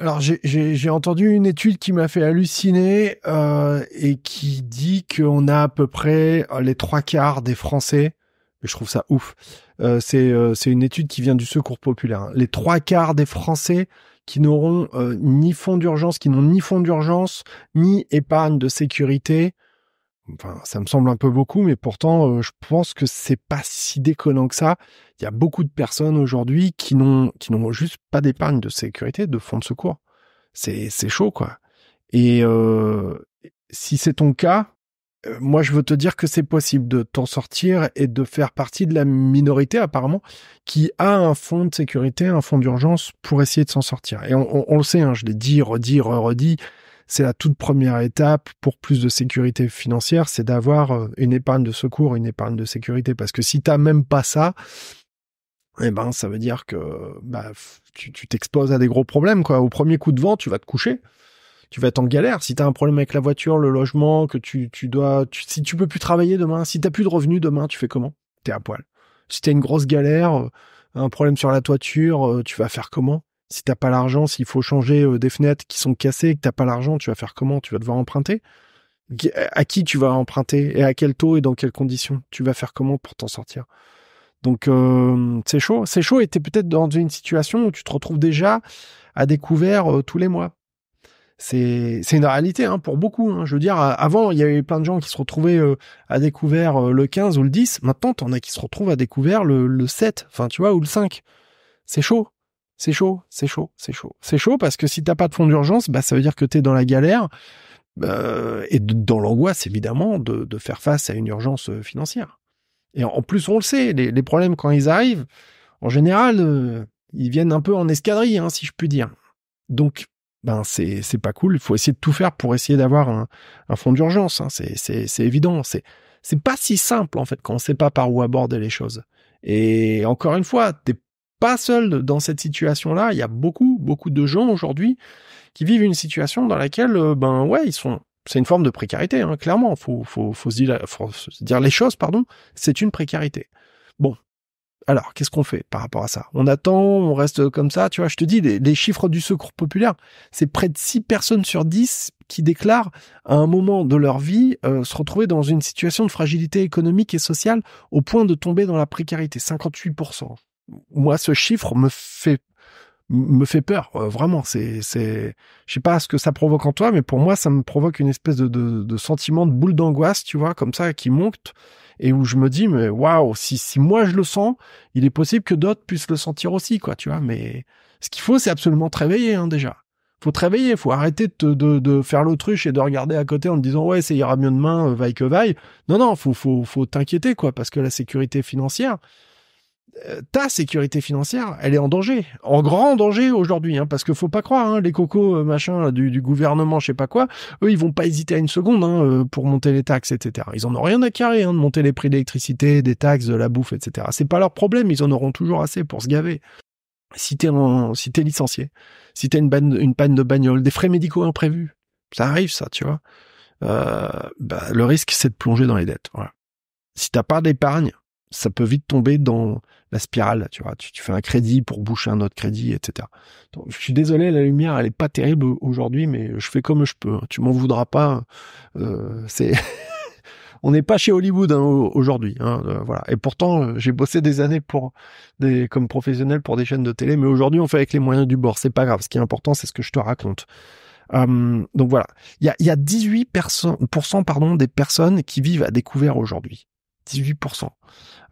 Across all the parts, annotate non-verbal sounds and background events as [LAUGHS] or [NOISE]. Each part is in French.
Alors j'ai entendu une étude qui m'a fait halluciner euh, et qui dit qu'on a à peu près euh, les trois quarts des Français. Je trouve ça ouf. Euh, c'est une étude qui vient du Secours populaire. Hein. Les trois quarts des Français qui n'auront ni fonds d'urgence, qui n'ont ni fonds d'urgence, ni épargne de sécurité, Enfin, ça me semble un peu beaucoup, mais pourtant, euh, je pense que c'est pas si déconnant que ça. Il y a beaucoup de personnes aujourd'hui qui n'ont, juste pas d'épargne de sécurité, de fonds de secours. C'est, c'est chaud, quoi. Et euh, si c'est ton cas, euh, moi, je veux te dire que c'est possible de t'en sortir et de faire partie de la minorité, apparemment, qui a un fonds de sécurité, un fonds d'urgence pour essayer de s'en sortir. Et on, le sait, hein, je l'ai dit, redit, redit. redit c'est la toute première étape pour plus de sécurité financière, c'est d'avoir euh, une épargne de secours, une épargne de sécurité. Parce que si tu n'as même pas ça, eh ben, ça veut dire que bah, tu t'exposes à des gros problèmes. Quoi. Au premier coup de vent, tu vas te coucher. Tu vas être en galère. Si tu as un problème avec la voiture, le logement, que tu, tu dois. si tu peux plus travailler demain, si t'as plus de revenus demain, tu fais comment T'es à poil. Si as une grosse galère, euh, un problème sur la toiture, euh, tu vas faire comment si t'as pas l'argent, s'il faut changer euh, des fenêtres qui sont cassées, que t'as pas l'argent, tu vas faire comment Tu vas devoir emprunter À qui tu vas emprunter Et à quel taux et dans quelles conditions Tu vas faire comment pour t'en sortir donc euh, c'est chaud, c'est chaud et t'es peut-être dans une situation où tu te retrouves déjà à découvert euh, tous les mois. C'est une réalité hein, pour beaucoup. Hein. Je veux dire, avant, il y avait plein de gens qui se retrouvaient à découvert le 15 ou le 10. Maintenant, t'en as qui se retrouvent à découvert le, le 7, enfin tu vois, ou le 5. C'est chaud. C'est chaud, c'est chaud, c'est chaud. C'est chaud parce que si t'as pas de fonds d'urgence, bah, ça veut dire que t'es dans la galère bah, et dans l'angoisse, évidemment, de, faire face à une urgence euh, financière. Et en, plus, on le sait, les, problèmes, quand ils arrivent, en général, euh, ils viennent un peu en escadrille, hein, si je puis dire. Donc, ben c'est pas cool. Il faut essayer de tout faire pour essayer d'avoir un, fonds d'urgence. Hein. C'est évident. C'est c'est pas si simple en fait quand on sait pas par où aborder les choses. Et encore une fois, t'es pas seul dans cette situation-là. Il y a beaucoup, beaucoup de gens aujourd'hui qui vivent une situation dans laquelle, euh, ben ouais, ils sont. C'est une forme de précarité, hein, clairement. Faut, faut, faut, se dire, les choses, pardon. C'est une précarité. Bon, alors, qu'est-ce qu'on fait par rapport à ça On attend, on reste comme ça, tu vois, je te dis, les, chiffres du secours populaire, c'est près de 6 personnes sur 10 qui déclarent à un moment de leur vie euh, se retrouver dans une situation de fragilité économique et sociale au point de tomber dans la précarité, 58% moi, ce chiffre me fait me fait peur euh, vraiment c'est c'est je sais pas ce que ça provoque en toi mais pour moi ça me provoque une espèce de de, sentiment de boule d'angoisse tu vois comme ça qui monte et où je me dis mais waouh si si moi je le sens il est possible que d'autres puissent le sentir aussi quoi tu vois mais ce qu'il faut c'est absolument te réveiller hein, déjà faut te réveiller faut arrêter de, de de faire l'autruche et de regarder à côté en te disant ouais ça ira mieux demain euh, vaille que vaille non non faut faut faut t'inquiéter quoi parce que la sécurité financière euh, ta sécurité financière, elle est en danger, en grand danger aujourd'hui, hein, parce que faut pas croire, hein, les cocos euh, machin du, gouvernement, je sais pas quoi, eux ils vont pas hésiter à une seconde hein, euh, pour monter les taxes, etc. Ils en ont rien à carrer de monter les prix d'électricité, des taxes, de la bouffe, etc. C'est pas leur problème, ils en auront toujours assez pour se gaver. Si t'es si t'es licencié, si t'as une, une panne de bagnole, des frais médicaux imprévus, ça arrive ça, tu vois. bah, le risque c'est de plonger dans les dettes. Voilà. Si t'as pas d'épargne, ça peut vite tomber dans la spirale, tu vois. Tu, tu, fais un crédit pour boucher un autre crédit, etc. Donc, je suis désolé, la lumière, elle est pas terrible aujourd'hui, mais je fais comme je peux. Hein. Tu m'en voudras pas. Hein. Euh, c'est [LAUGHS] on n'est pas chez Hollywood hein, aujourd'hui. Hein, euh, voilà. Et pourtant, euh, j'ai bossé des années pour des, comme professionnel pour des chaînes de télé, mais aujourd'hui, on fait avec les moyens du bord. C'est pas grave. Ce qui est important, c'est ce que je te raconte. Hum, donc voilà, il y a, il y a 18% pardon, des personnes qui vivent à découvert aujourd'hui. 18%.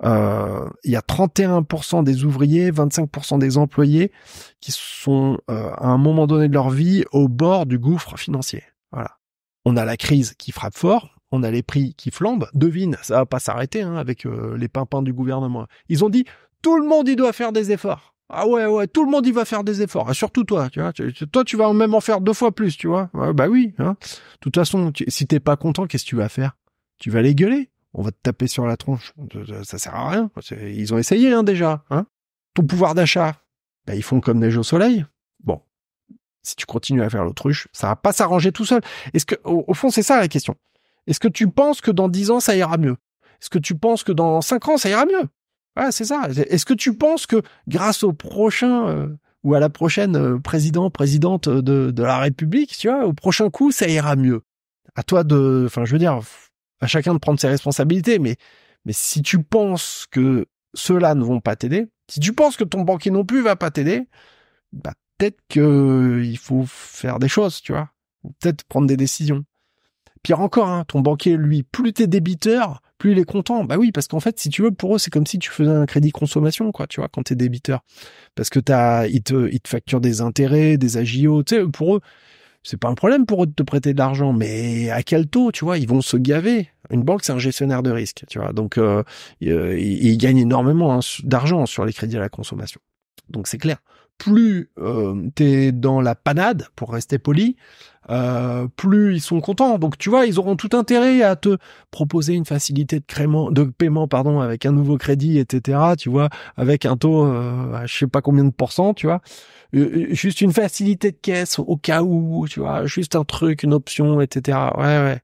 Euh, il y a 31% des ouvriers, 25% des employés qui sont euh, à un moment donné de leur vie au bord du gouffre financier. Voilà. On a la crise qui frappe fort, on a les prix qui flambent. Devine, ça va pas s'arrêter hein, avec euh, les pimpins du gouvernement. Ils ont dit tout le monde y doit faire des efforts. Ah ouais ouais, tout le monde il va faire des efforts, ah, surtout toi, tu vois. toi tu vas même en faire deux fois plus, tu vois. bah oui. Hein. De toute façon, tu, si t'es pas content, qu'est-ce que tu vas faire Tu vas les gueuler on va te taper sur la tronche. Ça sert à rien. Ils ont essayé hein, déjà. Hein Ton pouvoir d'achat, bah, ils font comme neige au soleil. Bon, si tu continues à faire l'autruche, ça va pas s'arranger tout seul. Est-ce que, au, fond, c'est ça la question. Est-ce que tu penses que dans dix ans, ça ira mieux Est-ce que tu penses que dans 5 ans, ça ira mieux Ouais, c'est ça. Est-ce que tu penses que grâce au prochain euh, ou à la prochaine euh, président, présidente euh, de, de la République, tu vois, au prochain coup, ça ira mieux À toi de... Enfin, je veux dire, à chacun de prendre ses responsabilités, mais, mais si tu penses que ceux-là ne vont pas t'aider, si tu penses que ton banquier non plus va pas t'aider, bah, peut-être que euh, il faut faire des choses, tu vois. Peut-être prendre des décisions. Pire encore, hein, ton banquier, lui, plus t'es débiteur, plus il est content. Bah oui, parce qu'en fait, si tu veux, pour eux, c'est comme si tu faisais un crédit consommation, quoi, tu vois, quand t'es débiteur. Parce que t'as, ils te, ils te facturent des intérêts, des agios, tu sais, pour eux, c'est pas un problème pour eux de te prêter de l'argent, mais à quel taux, tu vois, ils vont se gaver. Une banque, c'est un gestionnaire de risque, tu vois. Donc, euh, ils, euh, gagnent énormément hein, d'argent sur les crédits à la consommation. Donc, c'est clair. Plus euh, es dans la panade, pour rester poli, euh, plus ils sont contents. Donc, tu vois, ils auront tout intérêt à te proposer une facilité de, crément, de paiement pardon, avec un nouveau crédit, etc., tu vois, avec un taux euh, à je sais pas combien de pourcents, tu vois. Euh, euh, juste une facilité de caisse au cas où, tu vois, juste un truc, une option, etc. Ouais, ouais.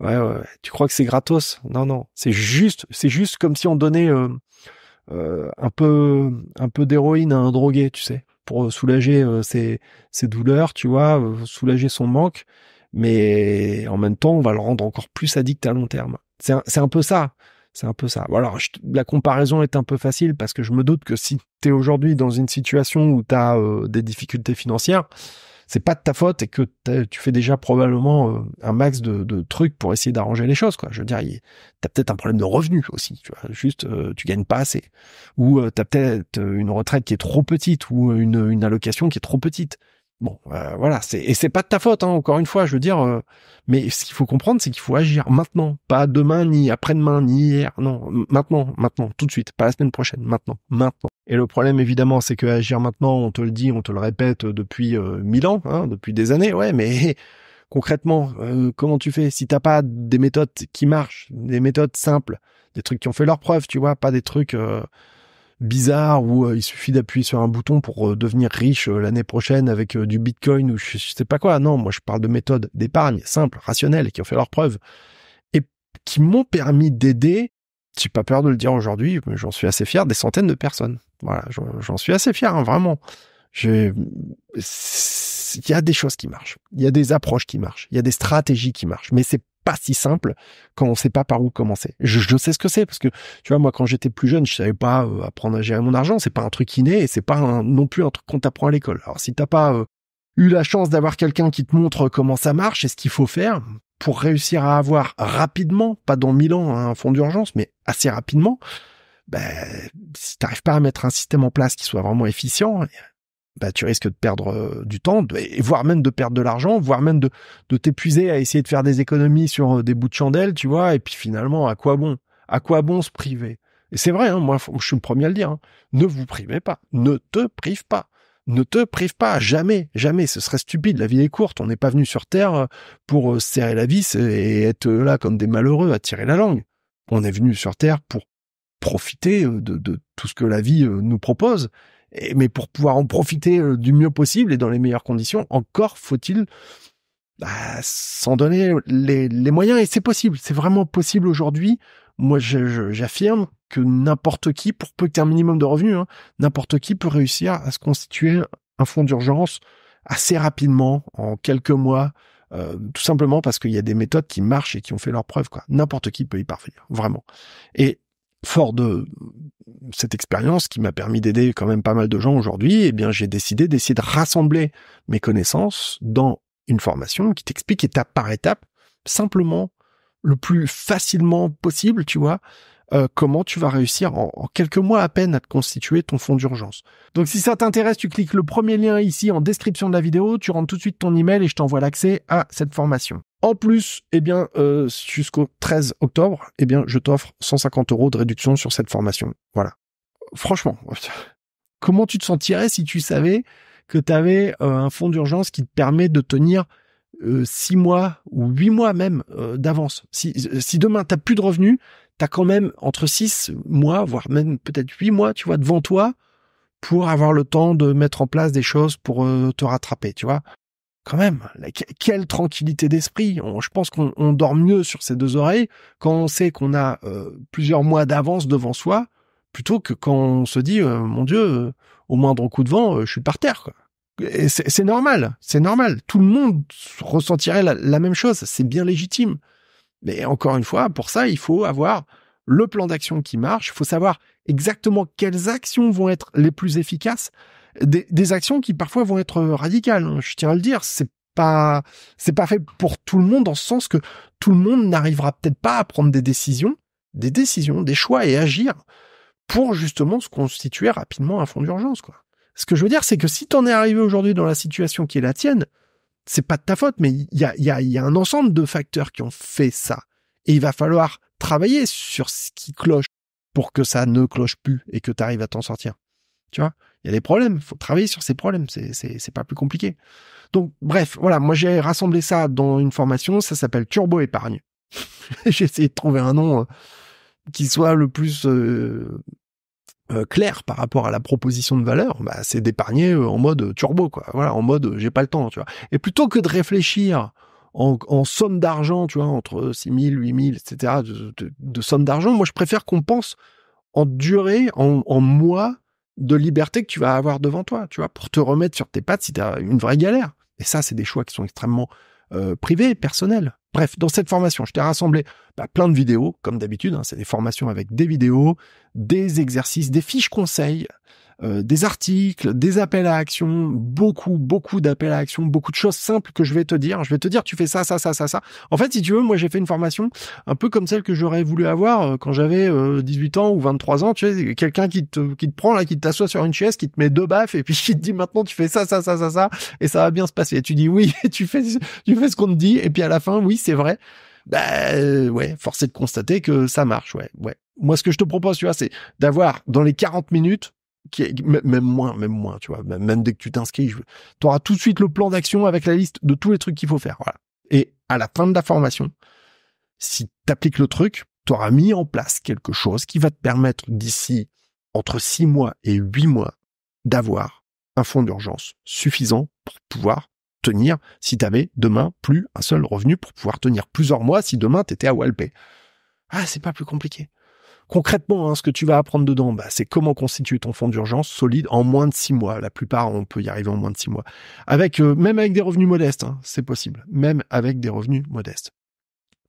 Ouais, ouais. Tu crois que c'est gratos Non, non. C'est juste, c'est juste comme si on donnait euh, un peu, un peu d'héroïne à un drogué, tu sais, pour soulager ses, douleurs, tu vois, soulager son manque. Mais en même temps, on va le rendre encore plus addict à long terme. C'est un peu ça. C'est un peu ça. Voilà, la comparaison est un peu facile parce que je me doute que si tu es aujourd'hui dans une situation où tu as euh, des difficultés financières, c'est pas de ta faute et que tu fais déjà probablement euh, un max de, trucs pour essayer d'arranger les choses. Quoi. Je veux dire, t'as peut-être un problème de revenus aussi. Tu vois, juste, euh, tu gagnes pas assez, ou tu as peut-être une retraite qui est trop petite, ou une allocation qui est trop petite. Bon, euh, voilà, c'est et c'est pas de ta faute, hein, encore une fois, je veux dire. Euh, mais ce qu'il faut comprendre, c'est qu'il faut agir maintenant, pas demain, ni après-demain, ni hier. Non, maintenant, maintenant, tout de suite, pas la semaine prochaine, maintenant, maintenant. Et le problème, évidemment, c'est que agir maintenant, on te le dit, on te le répète euh, depuis mille ans, hein, depuis des années, ouais, mais [LAUGHS] concrètement, comment tu fais si t'as pas des méthodes qui marchent, des méthodes simples, des trucs qui ont fait leur preuve, tu vois, pas des trucs bizarre où euh, il suffit d'appuyer sur un bouton pour euh, devenir riche euh, l'année prochaine avec du Bitcoin ou je, sais pas quoi. Non, moi je parle de méthodes d'épargne simples, rationnelles, qui ont fait leur preuve et qui m'ont permis d'aider. J'ai pas peur de le dire aujourd'hui, mais j'en suis assez fier des centaines de personnes. Voilà, j'en suis assez fier, hein, vraiment. Il y a des choses qui marchent, il y a des approches qui marchent, il y a des stratégies qui marchent, mais c'est pas si simple quand on sait pas par où commencer. Je, sais ce que c'est parce que tu vois moi quand j'étais plus jeune, je savais pas euh, apprendre à gérer mon argent, c'est pas un truc inné et c'est pas non plus un truc qu'on t'apprend à l'école. Alors si t'as pas euh, eu la chance d'avoir quelqu'un qui te montre comment ça marche et ce qu'il faut faire pour réussir à avoir rapidement, pas dans mille ans hein, un fonds d'urgence, mais assez rapidement, ben, si t'arrives pas à mettre un système en place qui soit vraiment efficient, bah, tu risques de perdre euh, du temps, voire même de perdre de l'argent, voire même de, t'épuiser à essayer de faire des économies sur euh, des bouts de chandelle, tu vois. Et puis finalement, à quoi bon À quoi bon se priver Et c'est vrai, hein, moi, je suis le premier à le dire. Hein. Ne vous privez pas. Ne te prive pas ne te prive pas, jamais, jamais, ce serait stupide, la vie est courte, on n'est pas venu sur Terre euh, pour serrer la vis et être là comme des malheureux à tirer la langue. On est venu sur Terre pour profiter de, de tout ce que la vie nous propose mais pour pouvoir en profiter euh, du mieux possible et dans les meilleures conditions, encore faut-il bah, s'en donner les, moyens. Et c'est possible, c'est vraiment possible aujourd'hui. Moi, j'affirme que n'importe qui, pour peu que tu aies un minimum de revenus, hein, n'importe qui peut réussir à se constituer un fonds d'urgence assez rapidement, en quelques mois, euh, tout simplement parce qu'il y a des méthodes qui marchent et qui ont fait leur preuve. N'importe qui peut y parvenir, vraiment. Et fort de cette expérience qui m'a permis d'aider quand même pas mal de gens aujourd'hui, eh bien, j'ai décidé d'essayer de rassembler mes connaissances dans une formation qui t'explique étape par étape, simplement, le plus facilement possible, tu vois, euh, comment tu vas réussir en, quelques mois à peine à te constituer ton fonds d'urgence. Donc si ça t'intéresse, tu cliques le premier lien ici en description de la vidéo, tu rentres tout de suite ton email et je t'envoie l'accès à cette formation. En plus, eh bien, euh, jusqu'au 13 octobre, eh bien, je t'offre 150 euros de réduction sur cette formation. Voilà. Franchement, [LAUGHS] comment tu te sentirais si tu savais que tu avais euh, un fonds d'urgence qui te permet de tenir 6 six mois ou huit mois même d'avance. Si, si demain tu n'as plus de revenus, quand même entre 6 mois, voire même peut-être 8 mois, tu vois, devant toi pour avoir le temps de mettre en place des choses pour euh, te rattraper, tu vois. Quand même, quelle tranquillité d'esprit. Je pense qu'on dort mieux sur ses deux oreilles quand on sait qu'on a euh, plusieurs mois d'avance devant soi, plutôt que quand on se dit, euh, mon Dieu, au moindre coup de vent, je suis par terre. c'est normal, c'est normal. Tout le monde ressentirait la même chose, c'est bien légitime. Mais encore une fois, pour ça, il faut avoir le plan d'action qui marche, il faut savoir exactement quelles actions vont être les plus efficaces, des, actions qui parfois vont être euh, radicales. Hein, je tiens à le dire, c'est pas c'est pas fait pour tout le monde dans ce sens que tout le monde n'arrivera peut-être pas à prendre des décisions, des décisions, des choix et agir pour justement se constituer rapidement un fonds d'urgence quoi. Ce que je veux dire, c'est que si t'en es arrivé aujourd'hui dans la situation qui est la tienne, c'est pas de ta faute, mais il y a, y, a, un ensemble de facteurs qui ont fait ça. Et il va falloir travailler sur ce qui cloche pour que ça ne cloche plus et que tu arrives à t'en sortir. Tu vois, il y a des problèmes, faut travailler sur ces problèmes, c'est pas plus compliqué. Donc bref, voilà, moi j'ai rassemblé ça dans une formation, ça s'appelle Turbo Épargne. [LAUGHS] j'ai essayé de trouver un nom euh, qui soit le plus euh, euh, clair par rapport à la proposition de valeur, bah, c'est d'épargner euh, en mode turbo, quoi. Voilà, en mode euh, j'ai pas le temps, tu vois. Et plutôt que de réfléchir en, somme d'argent, tu vois, entre 6 000, 8 000, etc., de, somme d'argent, moi je préfère qu'on pense en durée, en, mois de liberté que tu vas avoir devant toi, tu vois, pour te remettre sur tes pattes si tu as une vraie galère. Et ça, c'est des choix qui sont extrêmement euh, privé personnel Bref, dans cette formation, je t'ai rassemblé bah, plein de vidéos, comme d'habitude. Hein, c'est des formations avec des vidéos, des exercices, des fiches conseils, euh, des articles, des appels à action, beaucoup, beaucoup d'appels à action, beaucoup de choses simples que je vais te dire. Je vais te dire, tu fais ça, ça, ça, ça, ça. En fait, si tu veux, moi, j'ai fait une formation un peu comme celle que j'aurais voulu avoir euh, quand j'avais 18 euh, ans ou 23 ans. Tu sais, quelqu'un qui te, qui te prend là, qui t'assoit sur une chaise, qui te met deux baffes et puis qui te dit maintenant, tu fais ça, ça, ça, ça, ça, et ça va bien se passer. Et tu dis oui, [LAUGHS] tu fais, tu fais ce qu'on te dit, et puis à la fin, oui, c'est vrai bah ouais, force de constater que ça marche, ouais, ouais. Moi, ce que je te propose, tu vois, c'est d'avoir dans les 40 minutes même moins, même moins, tu vois, même dès que tu t'inscris, tu auras tout de suite le plan d'action avec la liste de tous les trucs qu'il faut faire. Et à la fin de la formation, si tu appliques le truc, tu auras mis en place quelque chose qui va te permettre d'ici entre 6 mois et 8 mois d'avoir un fonds d'urgence suffisant pour pouvoir tenir si tu avais demain plus un seul revenu pour pouvoir tenir plusieurs mois si demain tu étais à Walpé. Ah, c'est pas plus compliqué. Concrètement, hein, ce que tu vas apprendre dedans, bah, c'est comment constituer ton fonds d'urgence solide en moins de six mois. La plupart, on peut y arriver en moins de six mois. Avec, euh, même avec des revenus modestes, hein, c'est possible. Même avec des revenus modestes.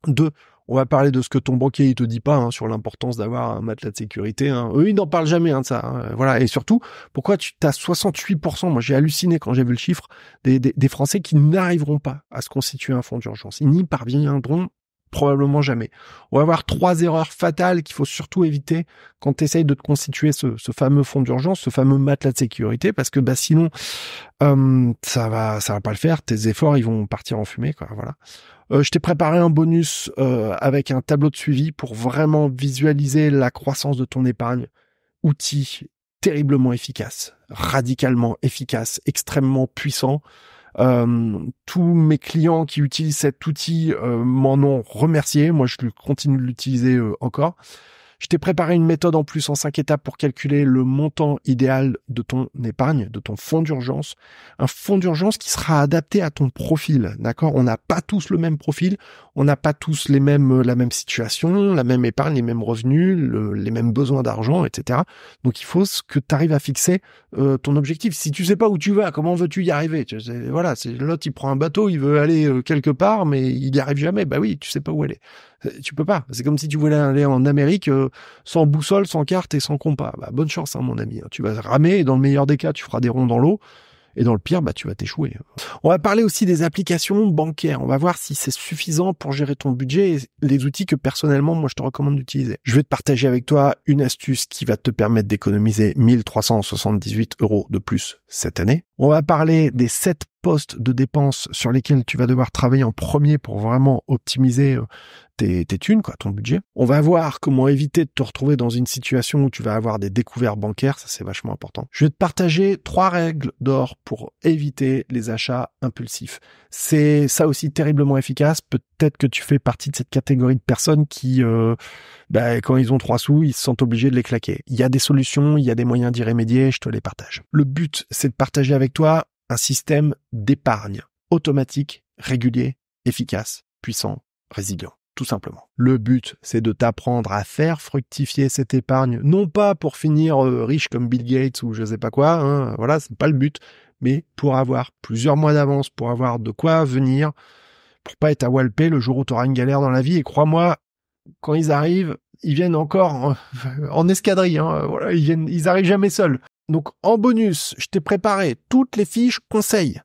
Deux, on va parler de ce que ton banquier il te dit pas hein, sur l'importance d'avoir un matelas de sécurité. Hein. Eux, ils n'en parlent jamais de ça. Voilà. Et surtout, pourquoi tu as 68% Moi, j'ai halluciné quand j'ai vu le chiffre des, des, des Français qui n'arriveront pas à se constituer un fonds d'urgence. Ils n'y parviendront probablement jamais. On va avoir trois erreurs fatales qu'il faut surtout éviter quand tu essayes de te constituer ce, fameux fonds d'urgence, ce fameux matelas de sécurité, parce que bah, sinon, euh, ça va ça va pas le faire. Tes efforts, ils vont partir en fumée. Quoi, voilà. Euh, je t'ai préparé un bonus euh, avec un tableau de suivi pour vraiment visualiser la croissance de ton épargne. Outil terriblement efficace, radicalement efficace, extrêmement puissant. Euh, tous mes clients qui utilisent cet outil euh, m'en ont remercié. Moi, je continue de l'utiliser euh, encore. Je t'ai préparé une méthode en plus en cinq étapes pour calculer le montant idéal de ton épargne, de ton fonds d'urgence. Un fonds d'urgence qui sera adapté à ton profil, d'accord On n'a pas tous le même profil, on n'a pas tous les mêmes, euh, la même situation, la même épargne, les mêmes revenus, les mêmes besoins d'argent, etc. Donc il faut que tu arrives à fixer euh, ton objectif. Si tu sais pas où tu vas, comment veux-tu y arriver Voilà, c'est l'autre il prend un bateau, il veut aller euh, quelque part, mais il n'y arrive jamais. Bah oui, tu sais pas où aller. Tu peux pas. C'est comme si tu voulais aller en Amérique euh, sans boussole, sans carte et sans compas. Bah, bonne chance, hein, mon ami. Tu vas ramer et dans le meilleur des cas, tu feras des ronds dans l'eau. Et dans le pire, bah, tu vas t'échouer. On va parler aussi des applications bancaires. On va voir si c'est suffisant pour gérer ton budget et les outils que personnellement, moi, je te recommande d'utiliser. Je vais te partager avec toi une astuce qui va te permettre d'économiser 1378 euros de plus cette année. On va parler des sept postes de dépenses sur lesquels tu vas devoir travailler en premier pour vraiment optimiser euh, tes, thunes, quoi, ton budget. On va voir comment éviter de te retrouver dans une situation où tu vas avoir des découvertes bancaires, ça c'est vachement important. Je vais te partager trois règles d'or pour éviter les achats impulsifs. C'est ça aussi terriblement efficace. Peut-être que tu fais partie de cette catégorie de personnes qui, euh, bah, quand ils ont trois sous, ils se sentent obligés de les claquer. Il y a des solutions, il y a des moyens d'y remédier, je te les partage. Le but, c'est de partager avec avec toi un système d'épargne automatique, régulier, efficace, puissant, résilient tout simplement. Le but, c'est de t'apprendre à faire fructifier cette épargne, non pas pour finir euh, riche comme Bill Gates ou je sais pas quoi, hein, voilà, c'est pas le but, mais pour avoir plusieurs mois d'avance, pour avoir de quoi venir, pour pas être à Walpé le jour où tu auras une galère dans la vie. Et crois-moi, quand ils arrivent, ils viennent encore en, [LAUGHS] escadrille, hein, voilà, ils viennent, ils arrivent jamais seuls. Donc en bonus, je t'ai préparé toutes les fiches conseils.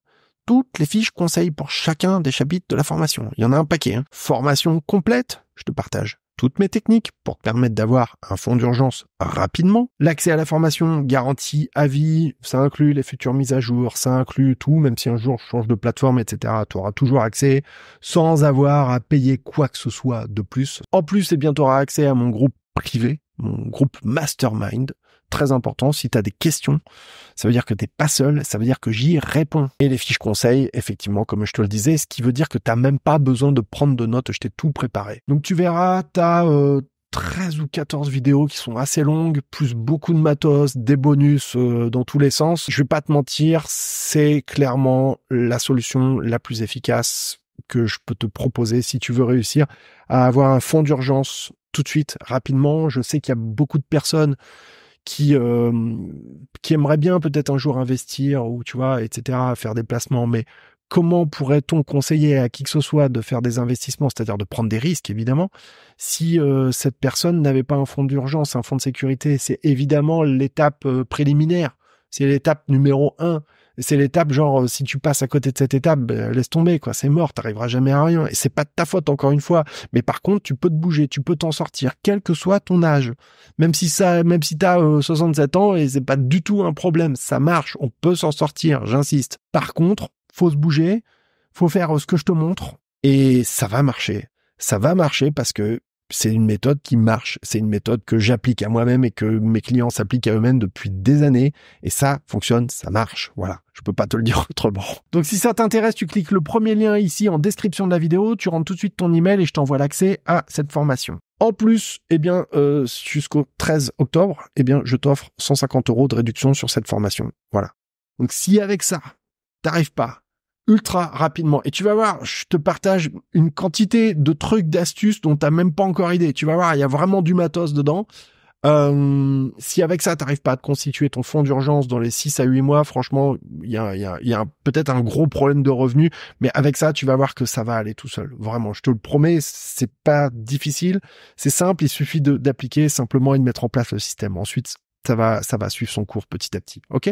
Toutes les fiches conseils pour chacun des chapitres de la formation. Il y en a un paquet. Hein. Formation complète, je te partage toutes mes techniques pour te permettre d'avoir un fonds d'urgence rapidement. L'accès à la formation garantie à vie, ça inclut les futures mises à jour, ça inclut tout, même si un jour je change de plateforme, etc. Tu auras toujours accès sans avoir à payer quoi que ce soit de plus. En plus, eh bien, tu auras accès à mon groupe privé, mon groupe mastermind, très important. Si tu as des questions, ça veut dire que tu n'es pas seul, ça veut dire que j'y réponds. Et les fiches conseils, effectivement, comme je te le disais, ce qui veut dire que tu n'as même pas besoin de prendre de notes, je t'ai tout préparé. Donc tu verras, tu as... 13 ou 14 vidéos qui sont assez longues, plus beaucoup de matos, des bonus euh, dans tous les sens. Je vais pas te mentir, c'est clairement la solution la plus efficace que je peux te proposer si tu veux réussir à avoir un fonds d'urgence tout de suite, rapidement. Je sais qu'il y a beaucoup de personnes qui euh, qui aimerait bien peut-être un jour investir ou tu vois, etc. Faire des placements, mais comment pourrait-on conseiller à qui que ce soit de faire des investissements, c'est-à-dire de prendre des risques évidemment, si euh, cette personne n'avait pas un fonds d'urgence, un fonds de sécurité C'est évidemment l'étape euh, préliminaire, c'est l'étape numéro un c'est l'étape genre euh, si tu passes à côté de cette étape, ben, laisse tomber quoi, c'est mort, t'arriveras jamais à rien et c'est pas de ta faute encore une fois. Mais par contre, tu peux te bouger, tu peux t'en sortir, quel que soit ton âge. Même si ça, même si t'as 67 euh, ans et c'est pas du tout un problème, ça marche, on peut s'en sortir, j'insiste. Par contre, faut se bouger, faut faire euh, ce que je te montre et ça va marcher. Ça va marcher parce que c'est une méthode qui marche, c'est une méthode que j'applique à moi-même et que mes clients s'appliquent à eux-mêmes depuis des années. Et ça fonctionne, ça marche. Voilà, je peux pas te le dire [LAUGHS] autrement. Donc si ça t'intéresse, tu cliques le premier lien ici en description de la vidéo, tu rentres tout de suite ton email et je t'envoie l'accès à cette formation. En plus, eh bien, euh, jusqu'au 13 octobre, eh bien, je t'offre 150 euros de réduction sur cette formation. Voilà. Donc si avec ça, t'arrives pas ultra rapidement. Et tu vas voir, je te partage une quantité de trucs, d'astuces dont t'as même pas encore idée. Tu vas voir, il y a vraiment du matos dedans. Euh, si avec ça, t'arrives pas à te constituer ton fonds d'urgence dans les 6 à 8 mois, franchement, il y a, y a, y a peut-être un gros problème de revenus. Mais avec ça, tu vas voir que ça va aller tout seul. Vraiment, je te le promets, c'est pas difficile. C'est simple, il suffit d'appliquer simplement et de mettre en place le système. Ensuite, ça va, ça va suivre son cours petit à petit. Ok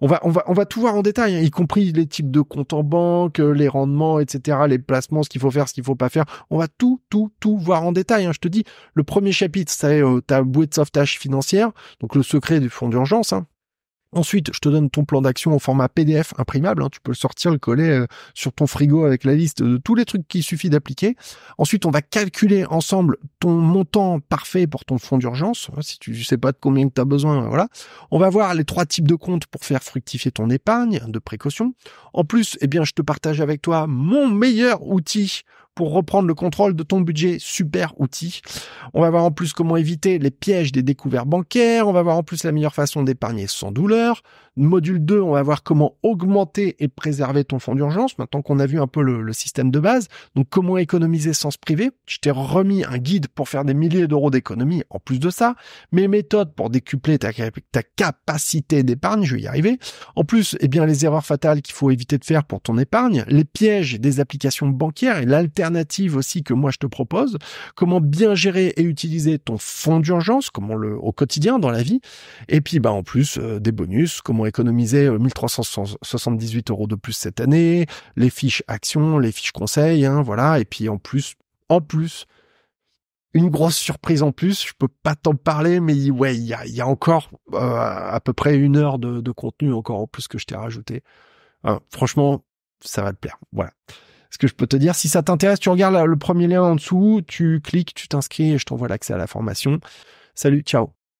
On va, on va, on va tout voir en détail, hein, y compris les types de comptes en banque, euh, les rendements, etc., les placements, ce qu'il faut faire, ce qu'il faut pas faire. On va tout, tout, tout voir en détail. Hein. Je te dis, le premier chapitre, c'est euh, ta bouée de sauvetage financière, donc le secret du fonds d'urgence. Hein. Ensuite, je te donne ton plan d'action au format PDF imprimable. Hein. tu peux le sortir, le coller euh, sur ton frigo avec la liste de tous les trucs qu'il suffit d'appliquer. Ensuite, on va calculer ensemble ton montant parfait pour ton fonds d'urgence. Hein, si tu ne sais pas de combien tu as besoin, euh, voilà. On va voir les trois types de comptes pour faire fructifier ton épargne de précaution. En plus, eh bien, je te partage avec toi mon meilleur outil pour reprendre le contrôle de ton budget. Super outil. On va voir en plus comment éviter les pièges des découvertes bancaires. On va voir en plus la meilleure façon d'épargner sans douleur. Module 2, on va voir comment augmenter et préserver ton fonds d'urgence. Maintenant qu'on a vu un peu le, système de base. Donc, comment économiser sans se priver. Je t'ai remis un guide pour faire des milliers d'euros d'économies. en plus de ça. Mes méthodes pour décupler ta, capacité d'épargne. Je vais y arriver. En plus, eh bien, les erreurs fatales qu'il faut éviter de faire pour ton épargne. Les pièges des applications bancaires et l'alter alternatives aussi que moi je te propose, comment bien gérer et utiliser ton fonds d'urgence, comment le au quotidien dans la vie, et puis bah en plus euh, des bonus, comment économiser 1378 euh, euros de plus cette année, les fiches actions, les fiches conseils, hein, voilà, et puis en plus, en plus, une grosse surprise en plus, je peux pas t'en parler, mais ouais, il y a, encore euh, à peu près une heure de, contenu encore en plus que je t'ai rajouté. Hein, franchement, ça va te plaire. Voilà ce que je peux te dire. Si ça t'intéresse, tu regardes le premier lien en dessous, tu cliques, tu t'inscris et je t'envoie l'accès à la formation. Salut, ciao.